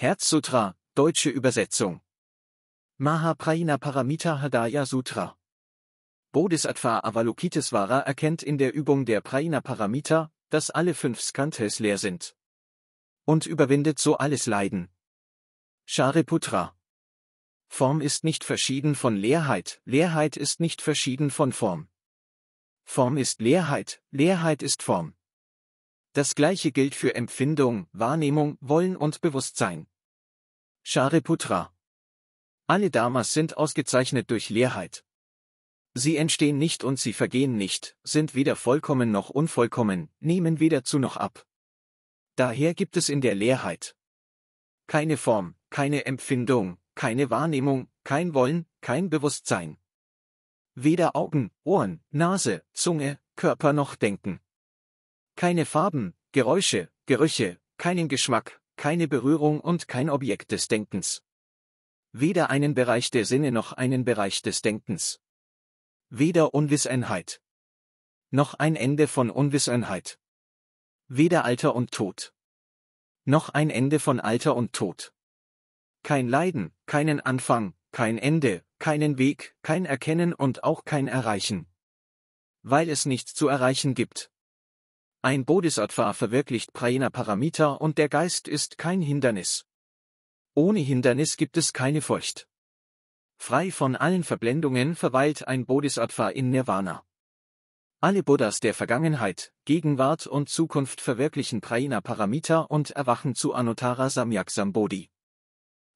Herzsutra, deutsche Übersetzung. Mahaprajna Paramita Hadaya Sutra. Bodhisattva Avalokitesvara erkennt in der Übung der Prajna Paramita, dass alle fünf Skandhes leer sind. Und überwindet so alles Leiden. Shariputra. Form ist nicht verschieden von Leerheit, Leerheit ist nicht verschieden von Form. Form ist Leerheit, Leerheit ist Form. Das gleiche gilt für Empfindung, Wahrnehmung, Wollen und Bewusstsein. Shariputra. Alle Dharmas sind ausgezeichnet durch Leerheit. Sie entstehen nicht und sie vergehen nicht, sind weder vollkommen noch unvollkommen, nehmen weder zu noch ab. Daher gibt es in der Leerheit keine Form, keine Empfindung, keine Wahrnehmung, kein Wollen, kein Bewusstsein. Weder Augen, Ohren, Nase, Zunge, Körper noch Denken. Keine Farben, Geräusche, Gerüche, keinen Geschmack, keine Berührung und kein Objekt des Denkens. Weder einen Bereich der Sinne noch einen Bereich des Denkens. Weder Unwissenheit. Noch ein Ende von Unwissenheit. Weder Alter und Tod. Noch ein Ende von Alter und Tod. Kein Leiden, keinen Anfang, kein Ende, keinen Weg, kein Erkennen und auch kein Erreichen. Weil es nichts zu erreichen gibt. Ein Bodhisattva verwirklicht Prajna Paramita und der Geist ist kein Hindernis. Ohne Hindernis gibt es keine Furcht. Frei von allen Verblendungen verweilt ein Bodhisattva in Nirvana. Alle Buddhas der Vergangenheit, Gegenwart und Zukunft verwirklichen Prajna Paramita und erwachen zu Anuttara Samyaksambodhi.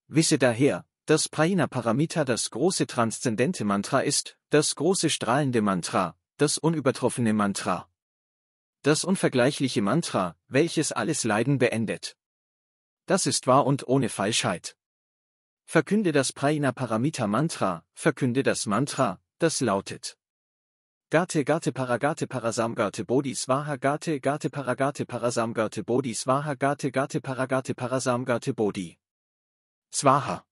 Wisse daher, dass Prajna Paramita das große transzendente Mantra ist, das große strahlende Mantra, das unübertroffene Mantra das unvergleichliche Mantra, welches alles Leiden beendet. Das ist wahr und ohne Falschheit. Verkünde das Prajnaparamita Mantra, verkünde das Mantra, das lautet. Gate Gate Paragate Parasamgate Bodhisvaha Gate Gate Paragate Parasamgate Bodhisvaha Gate Gate Paragate Parasamgate Bodhi. Swaha.